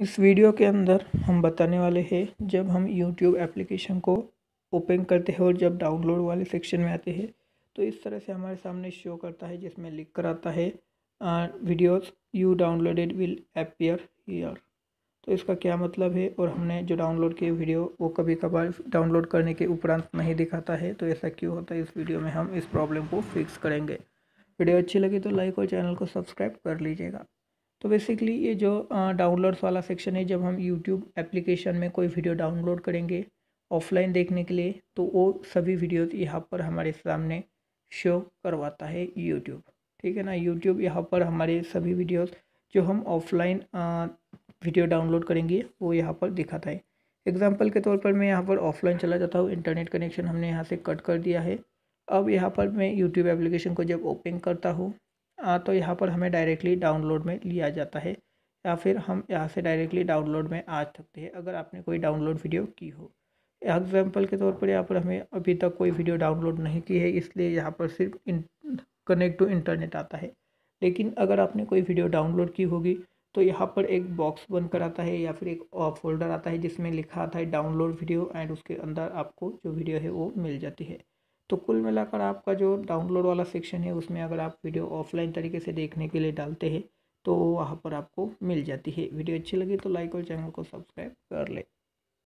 इस वीडियो के अंदर हम बताने वाले हैं जब हम यूट्यूब एप्लीकेशन को ओपन करते हैं और जब डाउनलोड वाले सेक्शन में आते हैं तो इस तरह से हमारे सामने शो करता है जिसमें लिख कर आता है videos you downloaded will appear here तो इसका क्या मतलब है और हमने जो डाउनलोड किए वीडियो वो कभी कभार डाउनलोड करने के उपरांत नहीं दिखाता है तो ऐसा क्यों होता है इस वीडियो में हम इस प्रॉब्लम को फिक्स करेंगे वीडियो अच्छी लगी तो लाइक और चैनल को सब्सक्राइब कर लीजिएगा तो बेसिकली ये जो डाउनलोड्स वाला सेक्शन है जब हम यूट्यूब एप्लीकेशन में कोई वीडियो डाउनलोड करेंगे ऑफलाइन देखने के लिए तो वो सभी वीडियोज़ यहाँ पर हमारे सामने शो करवाता है यूट्यूब ठीक है ना यूट्यूब यहाँ पर हमारे सभी वीडियोस जो हम ऑफलाइन वीडियो डाउनलोड करेंगे वो यहाँ पर दिखाता है एग्जाम्पल के तौर पर मैं यहाँ पर ऑफलाइन चला जाता हूँ इंटरनेट कनेक्शन हमने यहाँ से कट कर दिया है अब यहाँ पर मैं यूट्यूब एप्लीकेशन को जब ओपन करता हूँ हाँ, तो यहाँ पर हमें डायरेक्टली डाउनलोड में लिया जाता है या फिर हम यहाँ से डायरेक्टली डाउनलोड में आ सकते हैं अगर आपने कोई डाउनलोड वीडियो की हो एग्जाम्पल के तौर पर यहाँ पर हमें अभी तक कोई वीडियो डाउनलोड नहीं की है इसलिए यहाँ पर सिर्फ कनेक्ट टू इंटरनेट आता है लेकिन अगर आपने कोई वीडियो डाउनलोड की होगी तो यहाँ पर एक बॉक्स बनकर आता है या फिर एक फोल्डर आता है जिसमें लिखा आता है डाउनलोड वीडियो एंड उसके अंदर आपको जो वीडियो है वो मिल जाती है तो कुल मिलाकर आपका जो डाउनलोड वाला सेक्शन है उसमें अगर आप वीडियो ऑफलाइन तरीके से देखने के लिए डालते हैं तो वहाँ पर आपको मिल जाती है वीडियो अच्छी लगी तो लाइक और चैनल को सब्सक्राइब कर लें